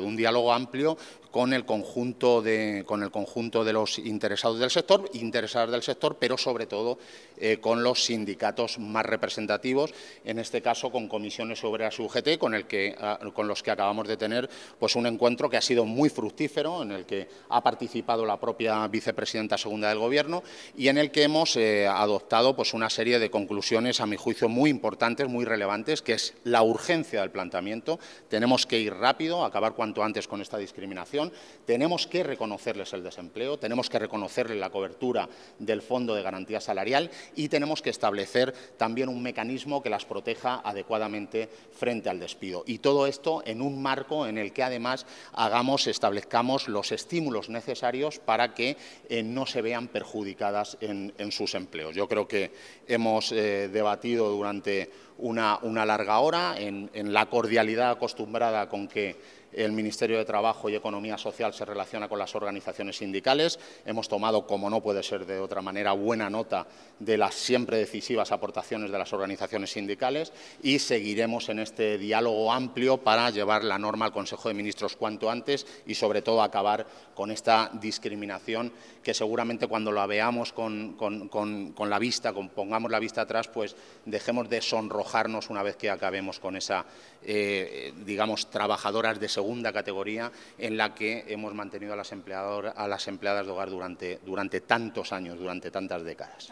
un diálogo amplio con el conjunto de, con el conjunto de los interesados del sector, interesadas del sector, pero sobre todo eh, con los sindicatos más representativos, en este caso con comisiones obreras UGT, con, el que, ah, con los que acabamos de tener pues, un encuentro que ha sido muy fructífero, en el que ha participado la propia vicepresidenta segunda del Gobierno y en el que hemos eh, adoptado pues, una serie de conclusiones, a mi juicio, muy importantes, muy relevantes, que es la urgencia del planteamiento. Tenemos que ir rápido, acabar cuando antes con esta discriminación. Tenemos que reconocerles el desempleo, tenemos que reconocerles la cobertura del Fondo de Garantía Salarial y tenemos que establecer también un mecanismo que las proteja adecuadamente frente al despido. Y todo esto en un marco en el que además hagamos, establezcamos los estímulos necesarios para que eh, no se vean perjudicadas en, en, sus empleos. Yo creo que hemos eh, debatido durante una, una larga hora en, en la cordialidad acostumbrada con que el Ministerio de Trabajo y Economía Social se relaciona con las organizaciones sindicales. Hemos tomado, como no puede ser de otra manera, buena nota de las siempre decisivas aportaciones de las organizaciones sindicales y seguiremos en este diálogo amplio para llevar la norma al Consejo de Ministros cuanto antes y, sobre todo, acabar con esta discriminación que seguramente cuando la veamos con, con la vista, pongamos la vista atrás, pues dejemos de sonrojarnos una vez que acabemos con esa, eh, digamos, trabajadoras de seguridad segunda categoría en la que hemos mantenido a las, a las empleadas de hogar durante tantos años, durante tantas décadas.